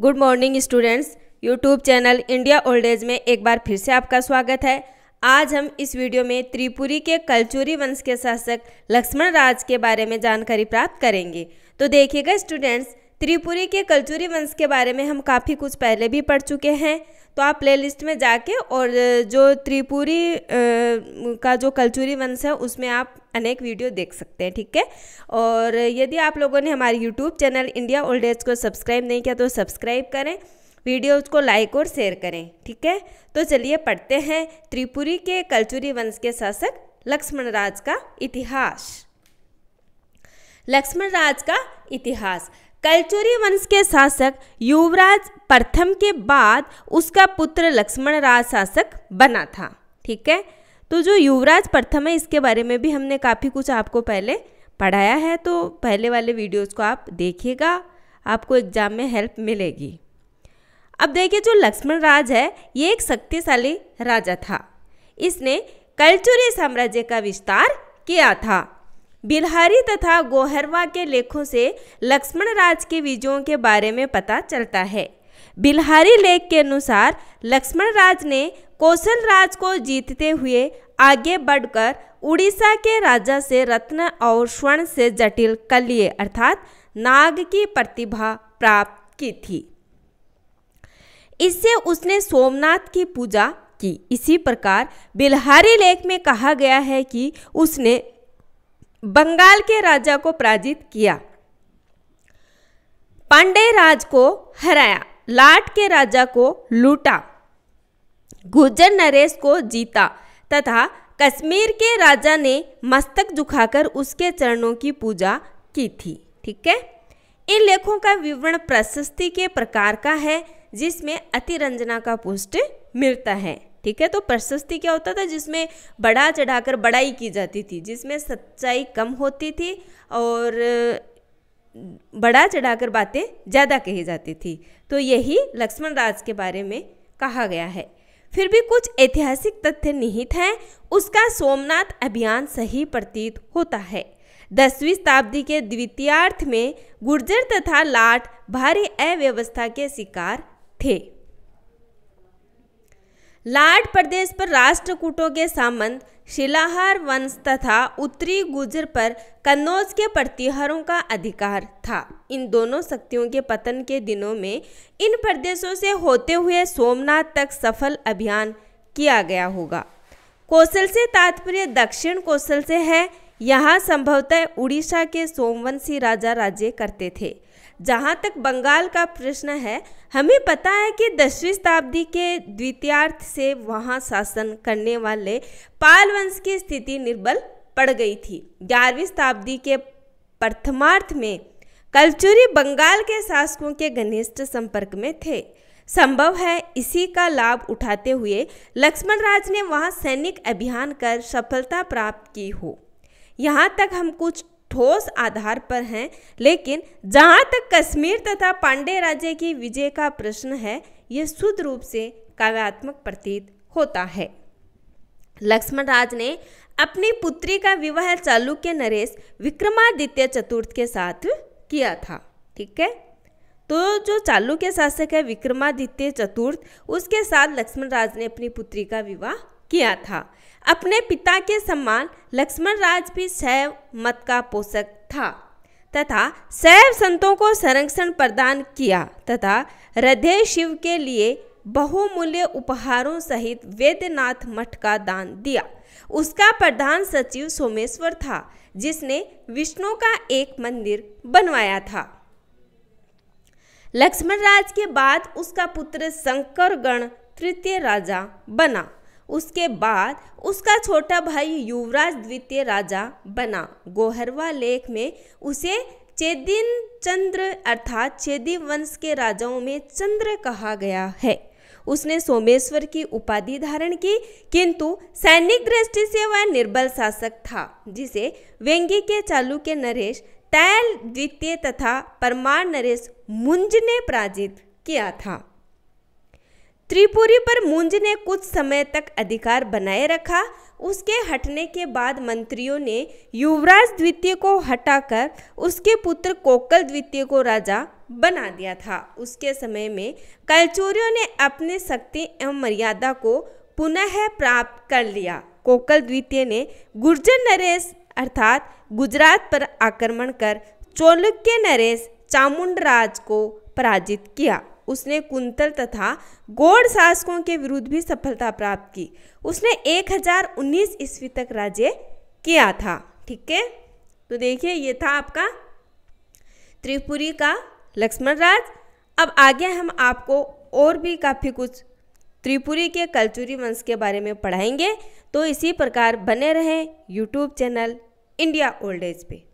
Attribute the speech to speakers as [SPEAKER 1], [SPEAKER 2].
[SPEAKER 1] good morning students YouTube channel India old age में एक बार फिर से आपका स्वागत है आज हम इस वीडियो में त्रिपुरी के कलचूरी वंश के शासक लक्ष्मण राज के बारे में जानकारी प्राप्त करेंगे तो देखिएगा स्टूडेंट्स त्रिपुरी के कल्चुरी वंश के बारे में हम काफ़ी कुछ पहले भी पढ़ चुके हैं तो आप प्लेलिस्ट में जाके और जो त्रिपुरी का जो कल्चुरी वंश है उसमें आप अनेक वीडियो देख सकते हैं ठीक है और यदि आप लोगों ने हमारे YouTube channel India old age को सब्सक्राइब नहीं किया तो सब्सक्राइब करें वीडियोज़ को लाइक और शेयर करें ठीक है तो चलिए पढ़ते हैं त्रिपुरी के कल्चुरी वंश के शासक लक्ष्मण राज का इतिहास लक्ष्मण राज का इतिहास कलचुरी वंश के शासक युवराज प्रथम के बाद उसका पुत्र लक्ष्मण राज शासक बना था ठीक है तो जो युवराज प्रथम है इसके बारे में भी हमने काफ़ी कुछ आपको पहले पढ़ाया है तो पहले वाले वीडियोस को आप देखिएगा आपको एग्जाम में हेल्प मिलेगी अब देखिए जो लक्ष्मण राज है ये एक शक्तिशाली राजा था इसने कलचुरी साम्राज्य का विस्तार किया था बिलहारी तथा गोहरवा के लेखों से लक्ष्मण राज के विजयों के बारे में पता चलता है बिलहारी लेख के अनुसार लक्ष्मण राज ने कौशल राज को जीतते हुए आगे बढ़कर उड़ीसा के राजा से रत्न और स्वर्ण से जटिल कलिए अर्थात नाग की प्रतिभा प्राप्त की थी इससे उसने सोमनाथ की पूजा की इसी प्रकार बिलहारी लेख में कहा गया है कि उसने बंगाल के राजा को पराजित किया पांडे राज को हराया लाट के राजा को लूटा गुर्जर नरेश को जीता तथा कश्मीर के राजा ने मस्तक झुकाकर उसके चरणों की पूजा की थी ठीक है इन लेखों का विवरण प्रशस्ति के प्रकार का है जिसमें अतिरंजना का पुष्ट मिलता है ठीक है तो प्रशस्ति क्या होता था जिसमें बढ़ा चढ़ाकर बड़ाई की जाती थी जिसमें सच्चाई कम होती थी और बढ़ा चढ़ाकर बातें ज़्यादा कही जाती थी तो यही लक्ष्मण राज के बारे में कहा गया है फिर भी कुछ ऐतिहासिक तथ्य निहित हैं उसका सोमनाथ अभियान सही प्रतीत होता है दसवीं शताब्दी के द्वितीयार्थ में गुर्जर तथा लाट भारी अव्यवस्था के शिकार थे लाड प्रदेश पर राष्ट्रकूटों के सामंत शिलाहार वंश तथा उत्तरी गुजर पर कन्नौज के प्रतिहरों का अधिकार था इन दोनों शक्तियों के पतन के दिनों में इन प्रदेशों से होते हुए सोमनाथ तक सफल अभियान किया गया होगा कौशल से तात्पर्य दक्षिण कौशल से है यहाँ संभवतः उड़ीसा के सोमवंशी राजा राज्य करते थे जहाँ तक बंगाल का प्रश्न है हमें पता है कि दसवीं शताब्दी के द्वितीयार्थ से वहाँ शासन करने वाले पाल वंश की स्थिति निर्बल पड़ गई थी ग्यारहवीं शताब्दी के प्रथमार्थ में कलचुरी बंगाल के शासकों के घनिष्ठ संपर्क में थे संभव है इसी का लाभ उठाते हुए लक्ष्मण राज ने वहाँ सैनिक अभियान कर सफलता प्राप्त की हो यहाँ तक हम कुछ ठोस आधार पर हैं लेकिन जहाँ तक कश्मीर तथा पांडे राज्य की विजय का प्रश्न है ये शुद्ध रूप से काव्यात्मक प्रतीत होता है लक्ष्मण राज ने अपनी पुत्री का विवाह चालुक्य नरेश विक्रमादित्य चतुर्थ के साथ किया था ठीक है तो जो चालुक्य शासक है विक्रमादित्य चतुर्थ उसके साथ लक्ष्मण राज ने अपनी पुत्री का विवाह किया था अपने पिता के सम्मान लक्ष्मण राज भी शैव मत का पोषक था तथा शैव संतों को संरक्षण प्रदान किया तथा हृदय शिव के लिए बहुमूल्य उपहारों सहित वेदनाथ मठ का दान दिया उसका प्रधान सचिव सोमेश्वर था जिसने विष्णु का एक मंदिर बनवाया था लक्ष्मण राज के बाद उसका पुत्र शंकर गण तृतीय राजा बना उसके बाद उसका छोटा भाई युवराज द्वितीय राजा बना गोहरवा लेख में उसे चेदिन चंद्र अर्थात चेदी वंश के राजाओं में चंद्र कहा गया है उसने सोमेश्वर की उपाधि धारण की किंतु सैनिक दृष्टि से वह निर्बल शासक था जिसे वेंगी के चालू के नरेश तैल द्वितीय तथा परमार नरेश मुंज ने पराजित किया था त्रिपुरी पर मुंज ने कुछ समय तक अधिकार बनाए रखा उसके हटने के बाद मंत्रियों ने युवराज द्वितीय को हटाकर उसके पुत्र कोकल द्वितीय को राजा बना दिया था उसके समय में कलचोरियों ने अपने शक्ति एवं मर्यादा को पुनः प्राप्त कर लिया कोकल द्वितीय ने गुर्जर नरेश अर्थात गुजरात पर आक्रमण कर चोलुक्य नरेश चामुंडराज को पराजित किया उसने कुंतल तथा गोड़ शासकों के विरुद्ध भी सफलता प्राप्त की उसने 1019 ईस्वी तक राज्य किया था ठीक है तो देखिए ये था आपका त्रिपुरी का लक्ष्मण राज अब आगे हम आपको और भी काफ़ी कुछ त्रिपुरी के कल्चुरी वंश के बारे में पढ़ाएंगे तो इसी प्रकार बने रहें YouTube channel India old age पे